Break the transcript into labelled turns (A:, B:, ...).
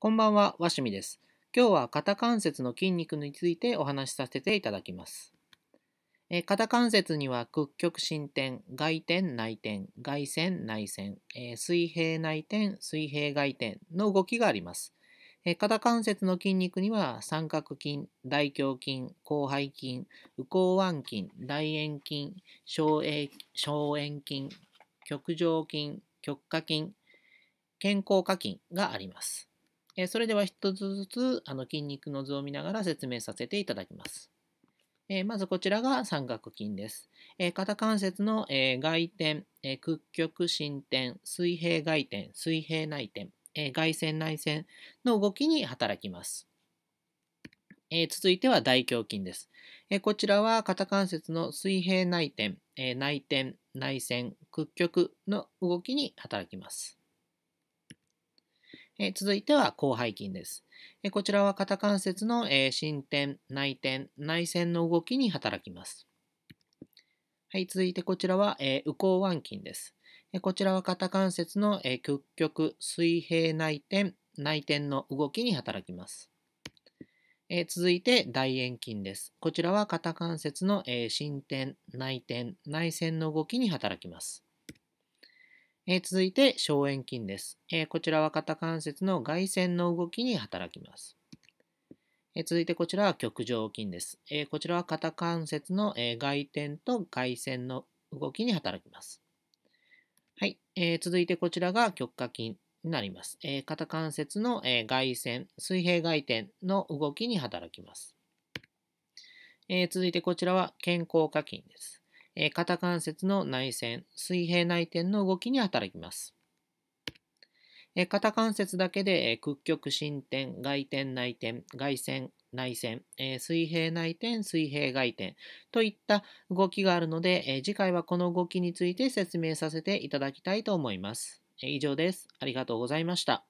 A: こんばんは、わしみです。今日は肩関節の筋肉についてお話しさせていただきます。え肩関節には屈曲伸展、外転内転、外旋内旋、え水平内転、水平外転の動きがあります。え肩関節の筋肉には三角筋、大胸筋、広背筋、右後腕筋、大円筋、小円筋、極上筋、極下筋、肩甲下筋があります。えそれでは一つずつあの筋肉の図を見ながら説明させていただきます。えまずこちらが三角筋です。え肩関節の、え外転、え屈曲伸展、水平外転、水平内転、え外旋内旋の動きに働きます。え続いては大胸筋です。えこちらは肩関節の水平内転、え内転、内旋、屈曲の動きに働きます。え続いては広背筋です。えこちらは肩関節の、え伸展、内転、内旋の動きに働きます。はい、続いてこちらは、えー、右腕筋です。えこちらは肩関節の、え屈曲、水平内転、内転の動きに働きます。え続いて大円筋です。こちらは肩関節の、え伸展、内転、内旋の動きに働きます。え続いて、小炎筋です、えこちらは肩関節の外旋の動きに働きます。え続いて、こちらは極上筋です、えこちらは肩関節の、え外転と外旋の動きに働きます。はい、え続いて、こちらが極下筋になります。え肩関節の、え外旋、水平外転の動きに働きます。え続いて、こちらは肩甲下筋です。え肩関節の内旋、水平内転の動きに働きます。え肩関節だけで、え屈曲伸展、外転内転、外旋、内旋、え水平内転、水平外転といった動きがあるので、え次回はこの動きについて説明させていただきたいと思います。以上です。ありがとうございました。